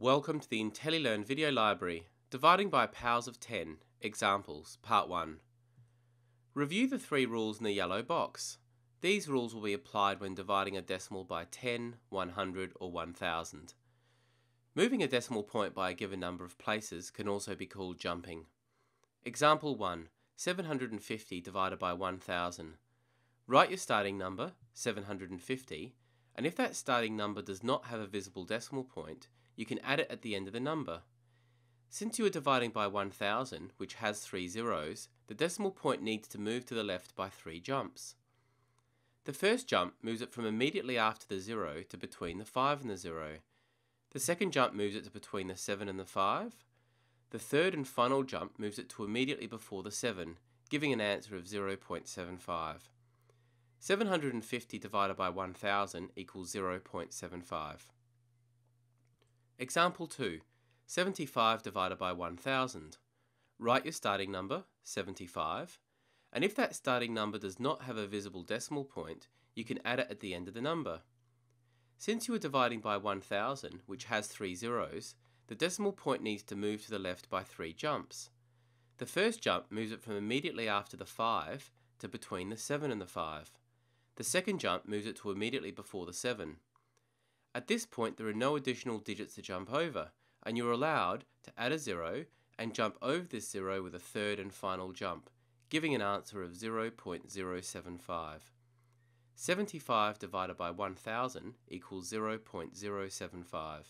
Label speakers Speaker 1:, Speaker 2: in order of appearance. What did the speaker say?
Speaker 1: Welcome to the IntelliLearn video library, dividing by powers of 10, examples, part 1. Review the three rules in the yellow box. These rules will be applied when dividing a decimal by 10, 100 or 1000. Moving a decimal point by a given number of places can also be called jumping. Example 1, 750 divided by 1000. Write your starting number, 750, and if that starting number does not have a visible decimal point, you can add it at the end of the number. Since you are dividing by 1000, which has three zeros, the decimal point needs to move to the left by three jumps. The first jump moves it from immediately after the zero to between the 5 and the zero. The second jump moves it to between the 7 and the 5. The third and final jump moves it to immediately before the 7, giving an answer of 0.75. 750 divided by 1000 equals 0.75. Example 2. 75 divided by 1000. Write your starting number, 75, and if that starting number does not have a visible decimal point, you can add it at the end of the number. Since you are dividing by 1000, which has three zeros, the decimal point needs to move to the left by three jumps. The first jump moves it from immediately after the 5 to between the 7 and the 5. The second jump moves it to immediately before the 7. At this point, there are no additional digits to jump over, and you're allowed to add a 0 and jump over this 0 with a third and final jump, giving an answer of 0.075. 75 divided by 1000 equals 0.075.